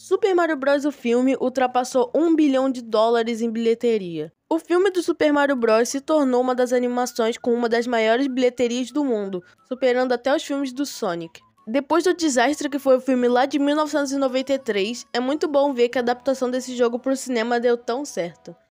Super Mario Bros. o filme ultrapassou 1 bilhão de dólares em bilheteria. O filme do Super Mario Bros. se tornou uma das animações com uma das maiores bilheterias do mundo, superando até os filmes do Sonic. Depois do desastre que foi o filme lá de 1993, é muito bom ver que a adaptação desse jogo para o cinema deu tão certo.